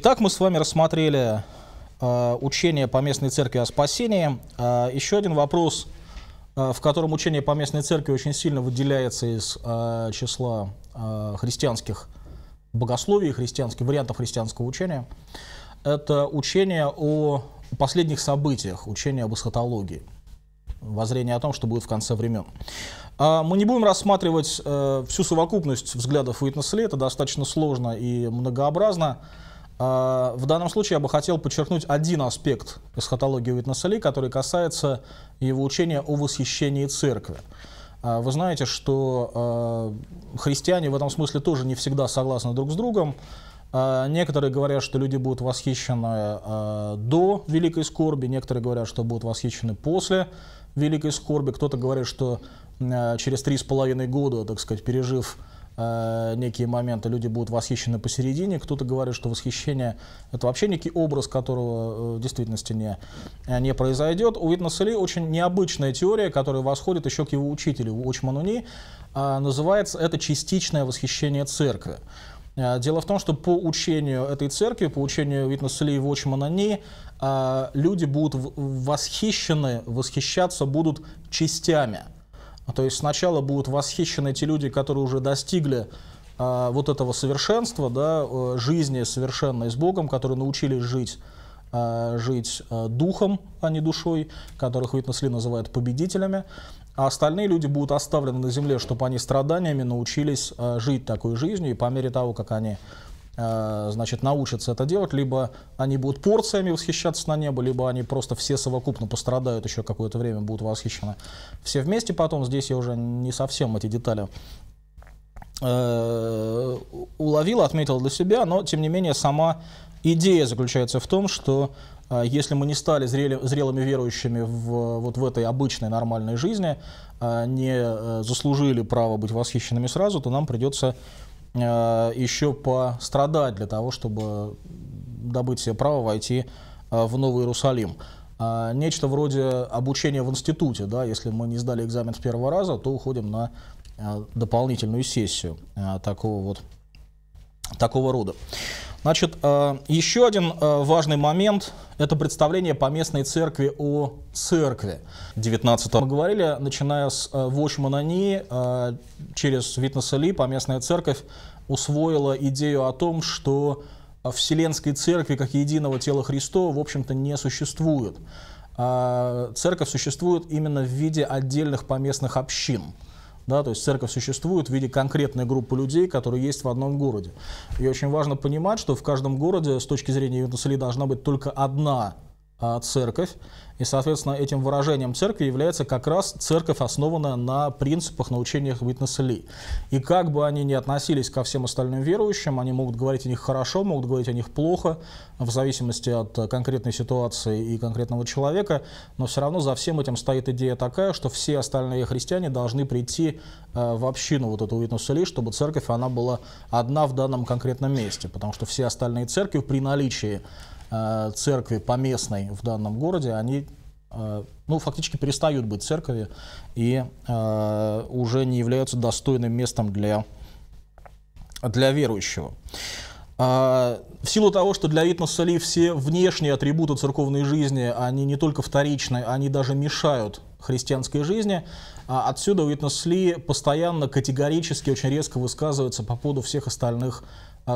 Итак, мы с вами рассмотрели э, учение по местной церкви о спасении. Э, еще один вопрос, э, в котором учение по местной церкви очень сильно выделяется из э, числа э, христианских богословий, христианских, вариантов христианского учения. Это учение о последних событиях, учение об эсхатологии, воззрение о том, что будет в конце времен. Э, мы не будем рассматривать э, всю совокупность взглядов Уитнесли, это достаточно сложно и многообразно. А, в данном случае я бы хотел подчеркнуть один аспект эсхатологии Уитнеса Ли, который касается его учения о восхищении церкви. А, вы знаете, что а, христиане в этом смысле тоже не всегда согласны друг с другом. Некоторые говорят, что люди будут восхищены до великой скорби, некоторые говорят, что будут восхищены после великой скорби, кто-то говорит, что через три с половиной года, так сказать, пережив Э, некие моменты, люди будут восхищены посередине, кто-то говорит, что восхищение — это вообще некий образ, которого э, в действительности не, не произойдет. У Витнеса Ли очень необычная теория, которая восходит еще к его учителю, Учману Ни, а, называется «это частичное восхищение церкви». А, дело в том, что по учению этой церкви, по учению Витнеса Ли и Вочмана люди будут восхищены, восхищаться будут частями – а то есть сначала будут восхищены те люди, которые уже достигли а, вот этого совершенства, да, э, жизни совершенной с Богом, которые научились жить а, жить э, духом, а не душой, которых Уитнес называют победителями, а остальные люди будут оставлены на земле, чтобы они страданиями научились а, жить такой жизнью, и по мере того, как они Э, значит, научатся это делать, либо они будут порциями восхищаться на небо, либо они просто все совокупно пострадают, еще какое-то время будут восхищены. Все вместе потом, здесь я уже не совсем эти детали э, уловил, отметил для себя, но, тем не менее, сама идея заключается в том, что э, если мы не стали зрели, зрелыми верующими в, вот в этой обычной нормальной жизни, не заслужили право быть восхищенными сразу, то нам придется Э, еще пострадать для того, чтобы добыть себе право войти э, в Новый Иерусалим. Э, нечто вроде обучения в институте, да, если мы не сдали экзамен с первого раза, то уходим на дополнительную сессию такого вот такого рода. Значит, э, еще один э, важный момент – это представление по местной церкви о церкви. 19 мы говорили, начиная с э, Вочмана Ни, через Витнеса Ли поместная церковь усвоила идею о том, что Вселенской церкви как единого тела Христова, в общем-то, не существует. А, церковь существует именно в виде отдельных поместных общин – да, то есть церковь существует в виде конкретной группы людей, которые есть в одном городе. И очень важно понимать, что в каждом городе с точки зрения Юнтасали должна быть только одна а, церковь. И, соответственно, этим выражением церкви является как раз церковь, основанная на принципах, на учениях Witness Ли. И как бы они ни относились ко всем остальным верующим, они могут говорить о них хорошо, могут говорить о них плохо, в зависимости от конкретной ситуации и конкретного человека, но все равно за всем этим стоит идея такая, что все остальные христиане должны прийти э, в общину вот этого Witness Ли, чтобы церковь, она была одна в данном конкретном месте, потому что все остальные церкви при наличии Э, церкви поместной в данном городе, они э, ну, фактически перестают быть церковью и э, уже не являются достойным местом для, для верующего. В силу того, что для Итнасали все внешние атрибуты церковной жизни, они не только вторичны, они даже мешают христианской жизни, отсюда Уитнесли постоянно категорически, очень резко высказывается по поводу всех остальных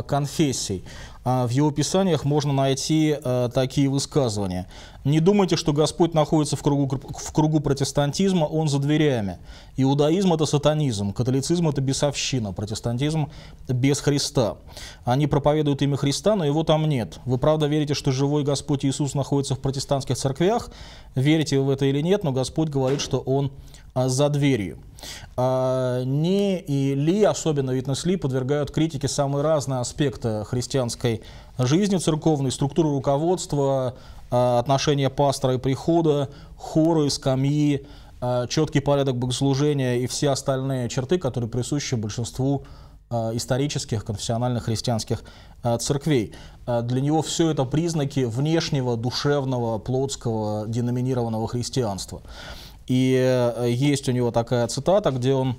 конфессий. А в его писаниях можно найти э, такие высказывания. «Не думайте, что Господь находится в кругу, в кругу протестантизма, Он за дверями. Иудаизм – это сатанизм, католицизм – это бесовщина, протестантизм – без Христа. Они проповедуют имя Христа, но его там нет. Вы правда верите, что живой Господь Иисус находится в протестантских церквях? Верите вы в это или нет, но Господь говорит, что Он а, за дверью. А, не и Ли, особенно Витнес Ли, подвергают критике самые разные аспекты христианской церковной жизни, церковной структуры руководства, а, отношения пастора и прихода, хоры, скамьи, а, четкий порядок богослужения и все остальные черты, которые присущи большинству а, исторических конфессиональных христианских церквей. Для него все это признаки внешнего, душевного, плотского, деноминированного христианства. И э, есть у него такая цитата, где он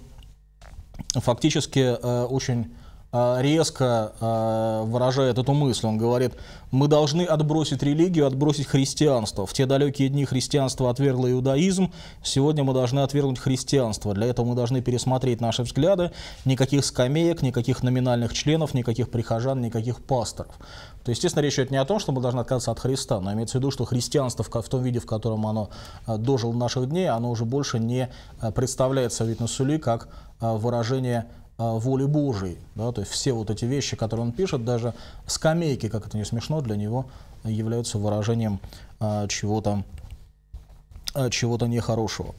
фактически э, очень Э, резко э, выражает эту мысль. Он говорит, мы должны отбросить религию, отбросить христианство. В те далекие дни христианство отвергло иудаизм, сегодня мы должны отвергнуть христианство. Для этого мы должны пересмотреть наши взгляды. Никаких скамеек, никаких номинальных членов, никаких прихожан, никаких пасторов. То, есть, естественно, речь идет не о том, что мы должны отказаться от Христа, но имеется в виду, что христианство в том виде, в котором оно э, дожило наших дней, оно уже больше не представляет Совету Сули как выражение а, воли Божией. Да? То есть все вот эти вещи, которые он пишет, даже скамейки, как это не смешно, для него являются выражением а, чего-то а, чего-то нехорошего.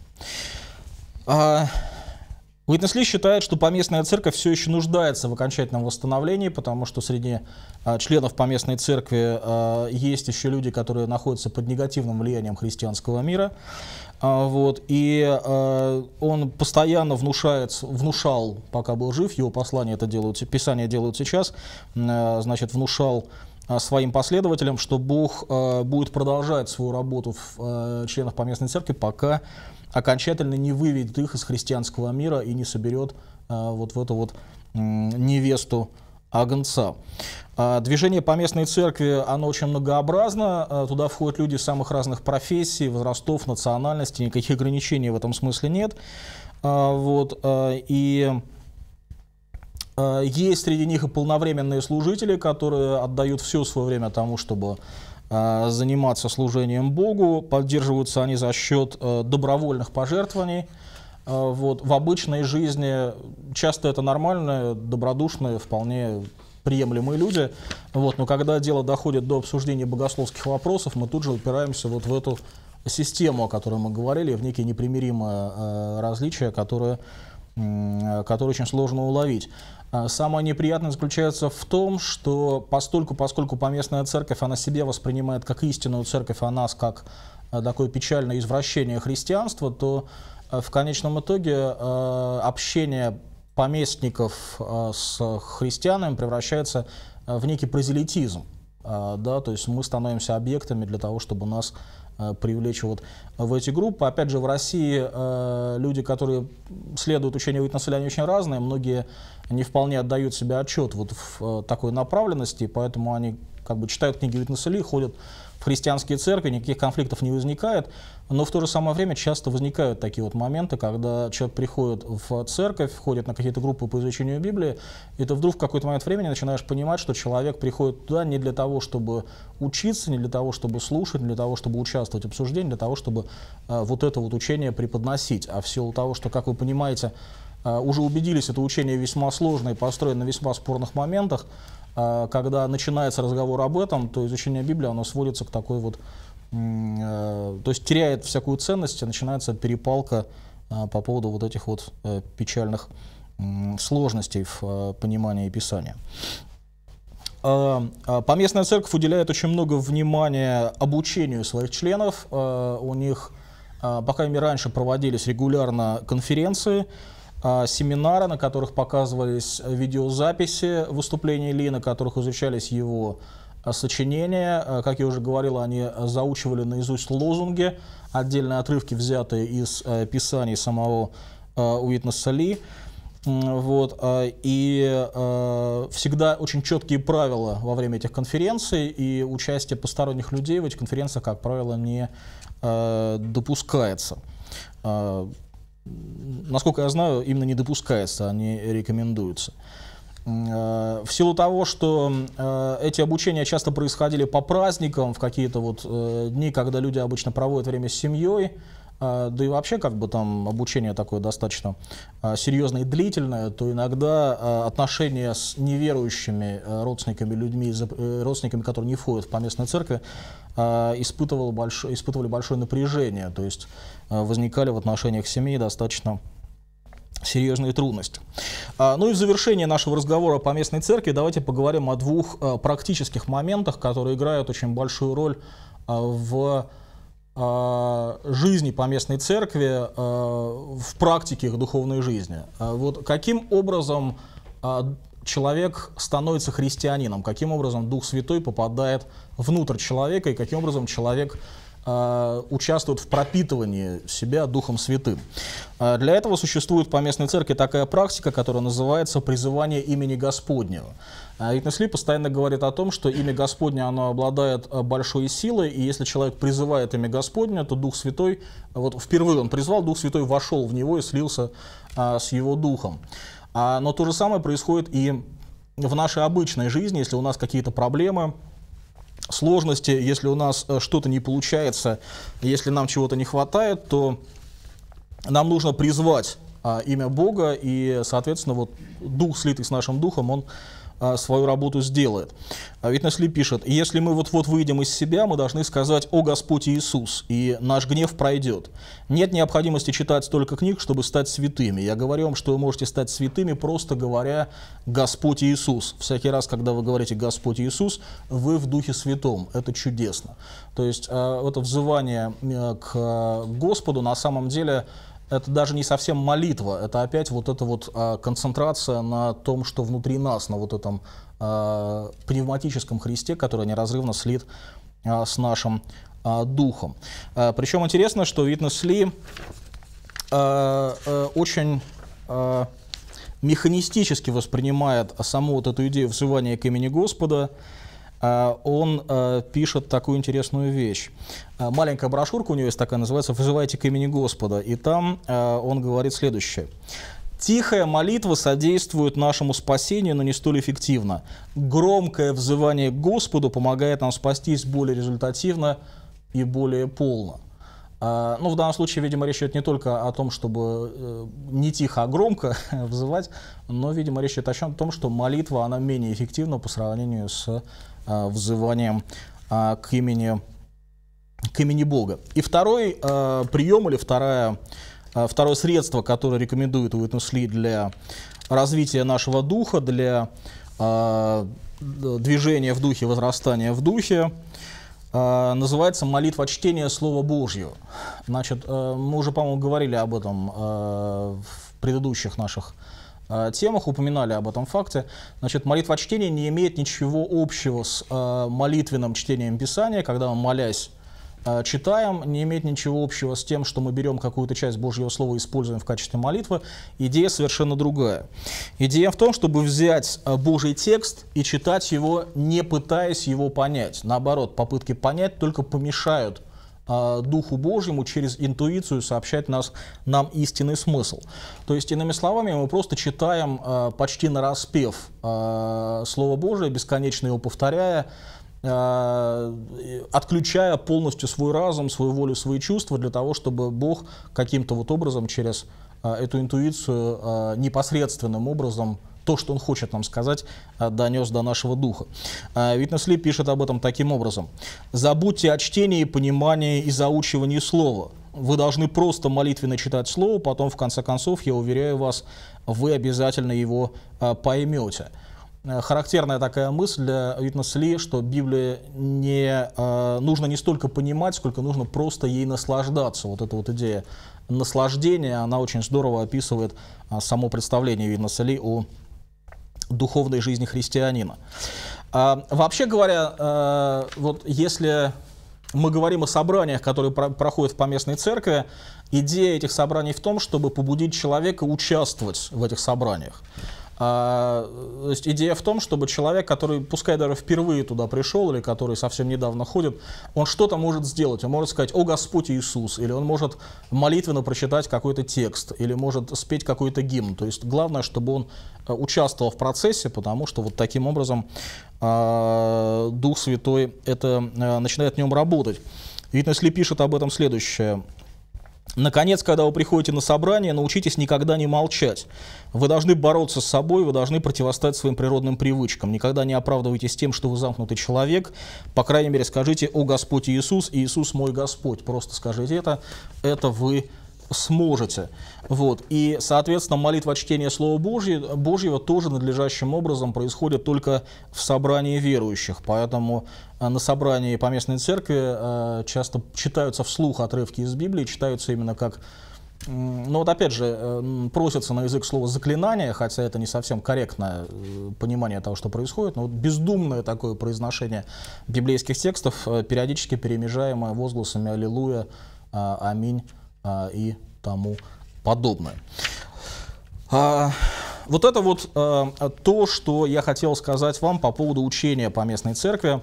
А, Уитнес считает, что поместная церковь все еще нуждается в окончательном восстановлении, потому что среди а, членов поместной церкви а, есть еще люди, которые находятся под негативным влиянием христианского мира. А, вот, и э, он постоянно внушает, внушал, пока был жив, его послание это делают, писание делают сейчас, э, значит, внушал э, своим последователям, что Бог э, будет продолжать свою работу в, э, членов поместной церкви, пока окончательно не выведет их из христианского мира и не соберет э, вот в эту вот э, невесту Агнца. А, движение по местной церкви, оно очень многообразно. А, туда входят люди самых разных профессий, возрастов, национальностей. Никаких ограничений в этом смысле нет. А, вот. И есть среди них и полновременные служители, которые отдают все свое время тому, чтобы заниматься служением Богу. Поддерживаются они за счет добровольных пожертвований. А, вот. В обычной жизни часто это нормальные, добродушные, вполне приемлемые люди. Вот. Но когда дело доходит до обсуждения богословских вопросов, мы тут же упираемся вот в эту систему, о которой мы говорили, в некие непримиримые э, различия, которые, которые очень сложно уловить. А, Самое неприятное заключается в том, что постольку, поскольку поместная церковь, она себя воспринимает как истинную церковь, а нас как э, такое печальное извращение христианства, то Э, в конечном итоге э, общение поместников э, с христианами превращается в некий прозелитизм. Да, то есть мы становимся объектами для того, чтобы нас привлечь вот в эти группы. Опять же, в России люди, которые следуют учению Уитнеселя, они очень разные. Многие не вполне отдают себе отчет вот в такой направленности, поэтому они как бы читают книги и ходят христианские церкви, никаких конфликтов не возникает, но в то же самое время часто возникают такие вот моменты, когда человек приходит в церковь, входит на какие-то группы по изучению Библии, и ты вдруг в какой-то момент времени начинаешь понимать, что человек приходит туда не для того, чтобы учиться, не для того, чтобы слушать, не для того, чтобы участвовать в обсуждении, для того, чтобы э, вот это вот учение преподносить. А в силу того, что, как вы понимаете, э, уже убедились, это учение весьма сложное, построено на весьма спорных моментах, а, когда начинается разговор об этом, то изучение Библии, оно сводится к такой вот, э, то есть теряет всякую ценность, и начинается перепалка а, по поводу вот этих вот э, печальных сложностей в э, понимании Писания. А, поместная церковь уделяет очень много внимания обучению своих членов. У них, по крайней мере, раньше проводились регулярно конференции, а, семинары, на которых показывались видеозаписи выступлений Ли, на которых изучались его а, сочинения. А, как я уже говорил, они заучивали наизусть лозунги, отдельные отрывки, взятые из писаний самого Уитнеса Ли. Вот, и всегда очень четкие правила во время этих конференций, и участие посторонних людей в этих конференциях, как правило, не допускается насколько я знаю, именно не допускается, они а рекомендуются. Э, в силу того, что э, эти обучения часто происходили по праздникам, в какие-то вот э, дни, когда люди обычно проводят время с семьей, да и вообще как бы там обучение такое достаточно серьезное и длительное, то иногда отношения с неверующими родственниками, людьми, родственниками, которые не входят в поместные церкви, Э, испытывал больш... испытывали большое напряжение, то есть э, возникали в отношениях семьи достаточно серьезные трудности. А, ну и в завершение нашего разговора по местной церкви давайте поговорим о двух э, практических моментах, которые играют очень большую роль в жизни по местной церкви, в практике их духовной жизни. Вот каким образом человек становится христианином, каким образом Дух Святой попадает внутрь человека и каким образом человек э, участвует в пропитывании себя Духом Святым. Э, для этого существует по местной церкви такая практика, которая называется «призывание имени Господнего». Итнесли э, постоянно говорит о том, что имя Господне, оно обладает э, большой силой, и если человек призывает имя Господня, то Дух Святой, вот впервые он призвал, Дух Святой вошел в него и слился а, с его Духом. А, но то же самое происходит и в нашей обычной жизни, если у нас какие-то проблемы, сложности, если у нас э, что-то не получается, если нам чего-то не хватает, то нам нужно призвать а, имя Бога, и, соответственно, вот дух, слитый с нашим духом, он а, свою работу сделает. А, ведь Несли пишет, если мы вот-вот выйдем из себя, мы должны сказать «О Господь Иисус», и наш гнев пройдет. Нет необходимости читать столько книг, чтобы стать святыми. Я говорю вам, что вы можете стать святыми, просто говоря «Господь Иисус». Всякий раз, когда вы говорите «Господь Иисус», вы в Духе Святом. Это чудесно. То есть это а, взывание э, к э, Господу на самом деле это даже не совсем молитва, это опять вот эта вот а, концентрация на том, что внутри нас, на вот этом а, пневматическом Христе, который неразрывно слит а, с нашим духом. причем интересно, что Витнес Ли очень... механистически воспринимает саму вот эту идею взывания к имени Господа, а, он э, пишет такую интересную вещь. А, маленькая брошюрка у него есть такая, называется «Вызывайте к имени Господа». И там э, он говорит следующее. Тихая молитва содействует нашему спасению, но не столь эффективно. Громкое взывание к Господу помогает нам спастись более результативно и более полно. А, ну, в данном случае, видимо, речь идет не только о том, чтобы э, не тихо, а громко взывать, но, видимо, речь идет о том, что молитва, она менее эффективна по сравнению с Э, взыванием э, к имени, к имени Бога. И второй э, прием или вторая, второе средство, которое рекомендует Уитнесли для развития нашего духа, для движения в духе, возрастания в духе, называется «Молитва чтения Слова Божьего». Значит, мы уже, по-моему, говорили об этом в предыдущих наших Э, темах, упоминали об этом факте. Значит, молитва чтения не имеет ничего общего с э, молитвенным чтением Писания, когда мы, молясь, э, читаем, не имеет ничего общего с тем, что мы берем какую-то часть Божьего Слова и используем в качестве молитвы. Идея совершенно другая. Идея в том, чтобы взять Божий текст и читать его, не пытаясь его понять. Наоборот, попытки понять только помешают – а, Духу Божьему через интуицию сообщать нас, нам истинный смысл. То есть, иными словами, мы просто читаем а, почти на распев а, Слово Божие, бесконечно его повторяя, отключая полностью свой разум, свою волю, свои чувства для того, чтобы Бог каким-то вот образом через эту интуицию непосредственным образом то, что он хочет нам сказать, а, донес до нашего духа. А, Витнес Ли пишет об этом таким образом. «Забудьте о чтении, понимании и заучивании слова. Вы должны просто молитвенно читать слово, потом, в конце концов, я уверяю вас, вы обязательно его а, поймете» характерная такая мысль для Витнес Ли, что Библию не, нужно не столько понимать, сколько нужно просто ей наслаждаться. Вот эта вот идея наслаждения, она очень здорово описывает э, само представление Витнеса Ли о духовной жизни христианина. А, вообще говоря, а, вот если мы говорим о собраниях, которые про проходят в поместной церкви, идея этих собраний в том, чтобы побудить человека участвовать в этих собраниях. А, то есть идея в том, чтобы человек, который, пускай даже впервые туда пришел, или который совсем недавно ходит, он что-то может сделать. Он может сказать «О Господь Иисус», или он может молитвенно прочитать какой-то текст, или может спеть какой-то гимн. То есть главное, чтобы он э, участвовал в процессе, потому что вот таким образом э, Дух Святой это, э, начинает в нем работать. Видно, если пишет об этом следующее. Наконец, когда вы приходите на собрание, научитесь никогда не молчать. Вы должны бороться с собой, вы должны противостоять своим природным привычкам. Никогда не оправдывайтесь тем, что вы замкнутый человек. По крайней мере, скажите «О Господь Иисус, Иисус мой Господь». Просто скажите это, это вы сможете. Вот. И, соответственно, молитва чтения Слова Божьего, Божьего тоже надлежащим образом происходит только в собрании верующих. Поэтому э, на собрании по местной церкви э, часто читаются вслух отрывки из Библии, читаются именно как ну вот опять же, э, просится на язык слово заклинание, хотя это не совсем корректное понимание того, что происходит, но вот бездумное такое произношение библейских текстов, периодически перемежаемое возгласами «Аллилуйя», «Аминь», а, и тому подобное. А, вот это вот а, то, что я хотел сказать вам по поводу учения по местной церкви.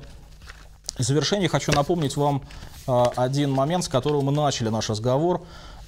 В завершение хочу напомнить вам один момент, с которого мы начали наш разговор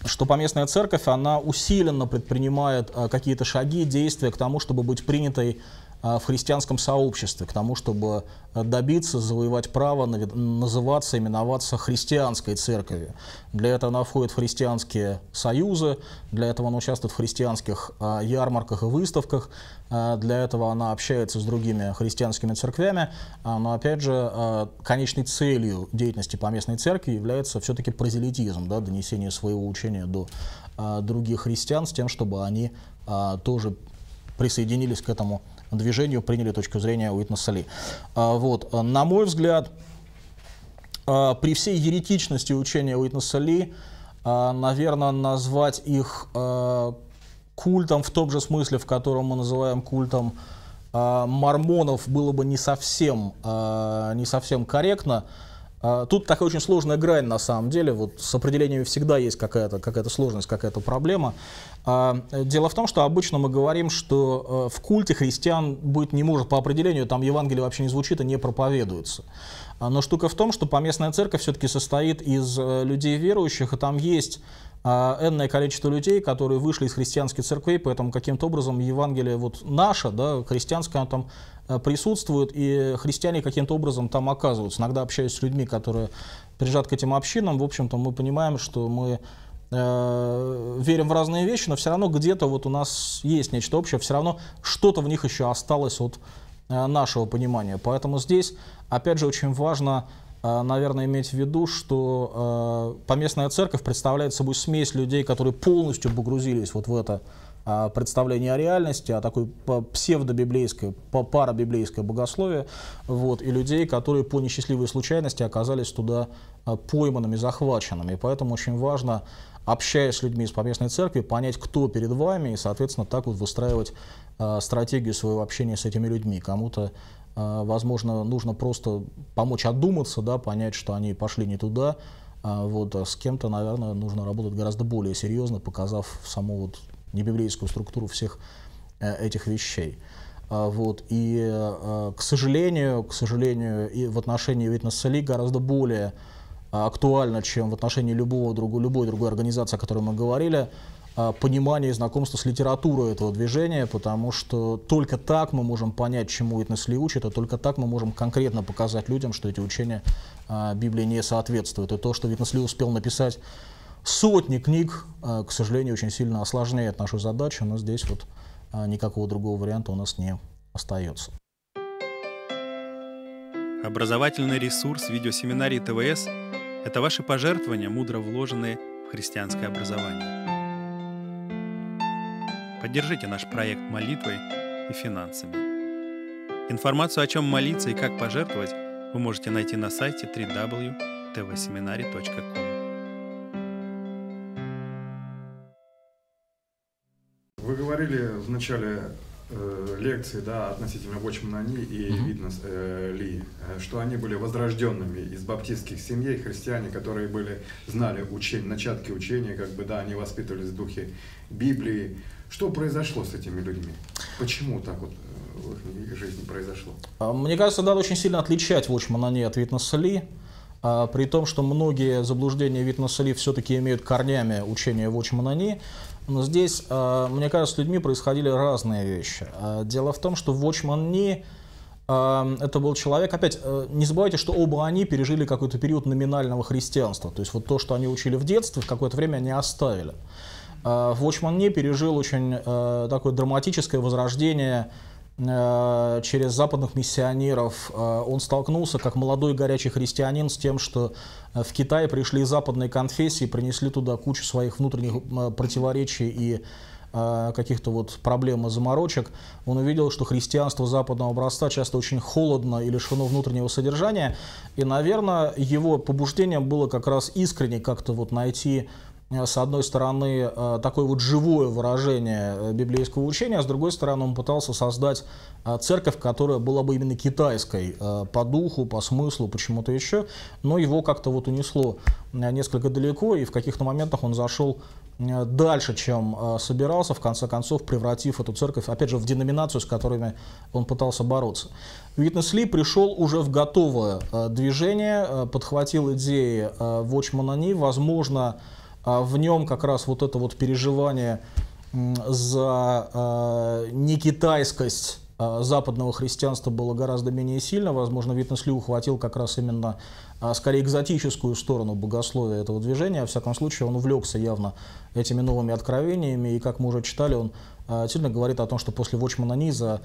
что поместная церковь, она усиленно предпринимает какие-то шаги, действия к тому, чтобы быть принятой а, в христианском сообществе к тому, чтобы э, добиться, завоевать право называться, именоваться христианской церковью. Для этого она входит в христианские союзы, для этого она участвует в христианских а, ярмарках и выставках, а, для этого она общается с другими христианскими церквями, но, опять же, конечной целью деятельности поместной церкви является все-таки прозелитизм, да, донесение своего учения до других христиан с тем, чтобы они тоже присоединились к этому движению приняли точку зрения Уитна Сали. А, вот. А, на мой взгляд, а, при всей еретичности учения Уитна Сали, наверное, назвать их культом в том же смысле, в котором мы называем культом мормонов, было бы не совсем, не совсем корректно. А, тут такая очень сложная грань, на самом деле. Вот с определениями всегда есть какая-то какая сложность, какая-то проблема. А, э, дело в том, что обычно мы говорим, что э, в культе христиан быть не может по определению, там Евангелие вообще не звучит и не проповедуется. А, но штука в том, что поместная церковь все-таки состоит из э, людей верующих, и там есть энное количество людей, которые вышли из христианской церкви, поэтому каким-то образом Евангелие вот наше, да, христианское, оно там Э, присутствуют, и христиане каким-то образом там оказываются. Иногда общаюсь с людьми, которые прижат к этим общинам, в общем-то мы понимаем, что мы э, верим в разные вещи, но все равно где-то вот у нас есть нечто общее, все равно что-то в них еще осталось от э, нашего понимания. Поэтому здесь, опять же, очень важно, э, наверное, иметь в виду, что э, поместная церковь представляет собой смесь людей, которые полностью погрузились вот в это а, представление о реальности, о такой псевдобиблейской, парабиблейской богословии, вот, и людей, которые по несчастливой случайности оказались туда а, пойманными, захваченными. поэтому очень важно, общаясь с людьми из поместной церкви, понять, кто перед вами, и, соответственно, так вот выстраивать э, стратегию своего общения с этими людьми. Кому-то возможно, нужно просто помочь отдуматься, да, понять, что они пошли не туда. вот, а с кем-то, наверное, нужно работать гораздо более серьезно, показав саму вот небиблейскую структуру всех э, этих вещей. А, вот. И, э, к сожалению, к сожалению, и в отношении Witness League гораздо более а, актуально, чем в отношении любого другого, любой другой организации, о которой мы говорили, а, понимание и знакомство с литературой этого движения, потому что только так мы можем понять, чему Уитнесли учит, а только так мы можем конкретно показать людям, что эти учения Библии не соответствуют. И то, что Уитнесли успел написать сотни книг, э, к сожалению, очень сильно осложняет нашу задачу, но здесь вот э, никакого другого варианта у нас не остается. Образовательный ресурс видеосеминарии ТВС – это ваши пожертвования, мудро вложенные в христианское образование. Поддержите наш проект молитвой и финансами. Информацию, о чем молиться и как пожертвовать, вы можете найти на сайте www.tvseminary.com. говорили в начале э, лекции да, относительно Вочманани и mm-hmm. видно э, Ли, э, что они были возрожденными из баптистских семей, христиане, которые были, знали учень, начатки учения, как бы, да, они воспитывались в духе Библии. Что произошло с этими людьми? Почему так вот э, в их жизни произошло? А, мне кажется, надо очень сильно отличать Вочманани от Витнеса Ли. А при том, что многие заблуждения Витна Сали все-таки имеют корнями учения Вочманани, но здесь, а, мне кажется, с людьми происходили разные вещи. А, дело в том, что Вочманни это был человек, опять, э, не забывайте, что оба они пережили какой-то период номинального христианства. То есть вот то, что они учили в детстве, в какое-то время они оставили. Вочманни пережил очень э, такое драматическое возрождение Э, через западных миссионеров э, он столкнулся, как молодой горячий христианин, с тем, что э, в Китае пришли западные конфессии, принесли туда кучу своих внутренних противоречий и каких-то вот проблем и заморочек, он увидел, что христианство западного образца часто очень холодно и лишено внутреннего содержания. И, наверное, его побуждением было как раз искренне как-то вот найти Э, с одной стороны, э, такое вот живое выражение э, библейского учения, а с другой стороны, он пытался создать церковь, которая была бы именно китайской по духу, по смыслу, почему-то еще, но его как-то вот унесло несколько далеко, и в каких-то моментах он зашел дальше, чем собирался, в конце концов превратив эту церковь, опять же, в деноминацию, с которыми он пытался бороться. Витнес Ли пришел уже в готовое движение, подхватил идеи Вочмана Ни, возможно, а в нем как раз вот это вот переживание за э, некитайскость э, западного христианства было гораздо менее сильно. Возможно, Витнес Лю ухватил как раз именно э, скорее экзотическую сторону богословия этого движения. Во всяком случае, он увлекся явно этими новыми откровениями. И, как мы уже читали, он сильно говорит о том, что после Вочмана Низа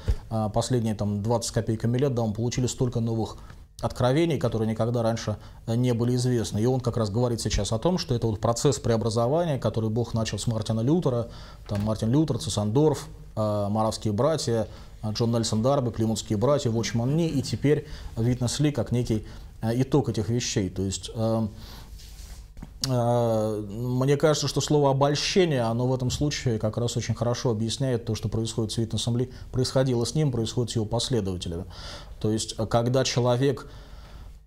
последние там, 20 копейками лет да, мы получили столько новых откровений, которые никогда раньше э, не были известны. И он как раз говорит сейчас о том, что это вот процесс преобразования, который Бог начал с Мартина Лютера, там Мартин Лютер, Цесандорф, э, Маравские братья, э, Джон Нельсон Дарби, Плимутские братья, Вочман Ни, и теперь Витнес Ли как некий итог этих вещей. То есть эм, Э, мне кажется, что слово «обольщение», оно в этом случае как раз очень хорошо объясняет то, что происходит с Уитнесом Ли, происходило с ним, происходит с его последователями. То есть, э, когда человек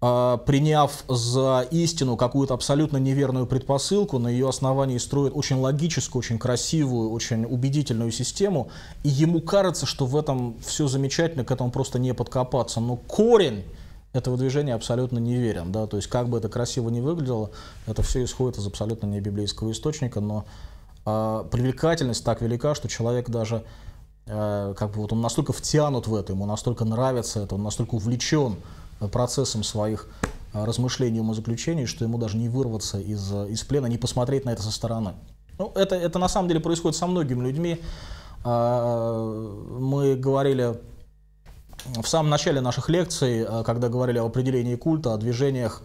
э, приняв за истину какую-то абсолютно неверную предпосылку, на ее основании строит очень логическую, очень красивую, очень убедительную систему, и ему кажется, что в этом все замечательно, к этому просто не подкопаться. Но корень этого движения абсолютно не верен. Да? То есть как бы это красиво не выглядело, это все исходит из абсолютно не библейского источника, но э, привлекательность так велика, что человек даже э, как бы вот он настолько втянут в это, ему настолько нравится это, он настолько увлечен процессом своих э, размышлений и умозаключений, что ему даже не вырваться из, из плена, не посмотреть на это со стороны. Ну, это, это на самом деле происходит со многими людьми. Мы говорили в самом начале наших лекций, э, когда говорили об определении культа, о движениях,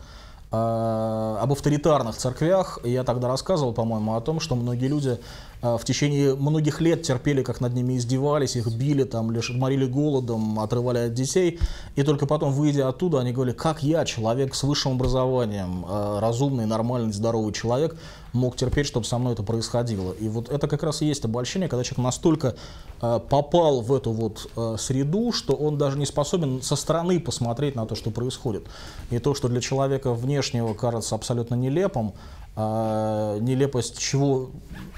э, об авторитарных церквях, я тогда рассказывал, по-моему, о том, что многие люди э, в течение многих лет терпели, как над ними издевались, их били, там, лишь морили голодом, отрывали от детей. И только потом, выйдя оттуда, они говорили, как я, человек с высшим образованием, разумный, нормальный, здоровый человек, мог терпеть, чтобы со мной это происходило. И вот это как раз и есть обольщение, когда человек настолько э, попал в эту вот э, среду, что он даже не способен со стороны посмотреть на то, что происходит. И то, что для человека внешнего кажется абсолютно нелепым, э, нелепость чего,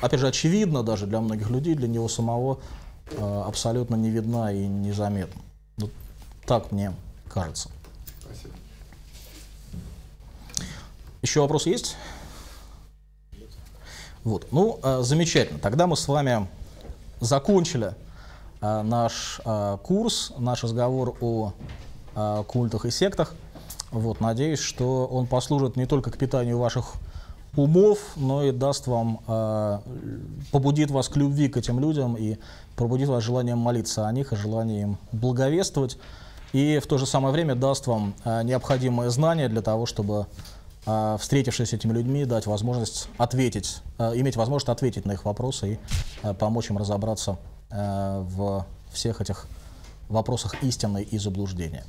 опять же, очевидно даже для многих людей, для него самого э, абсолютно не видна и незаметна. Вот так мне кажется. Спасибо. Еще вопрос есть? Вот. Ну, э, замечательно. Тогда мы с вами закончили э, наш э, курс, наш разговор о культах и сектах. Вот, надеюсь, что он послужит не только к питанию ваших умов, но и даст вам, побудит вас к любви к этим людям и пробудит вас желанием молиться о них и желанием благовествовать. И в то же самое время даст вам необходимые знания для того, чтобы а, встретившись с этими людьми, дать возможность ответить, а, иметь возможность ответить на их вопросы и а, помочь им разобраться в всех этих вопросах истины и заблуждения.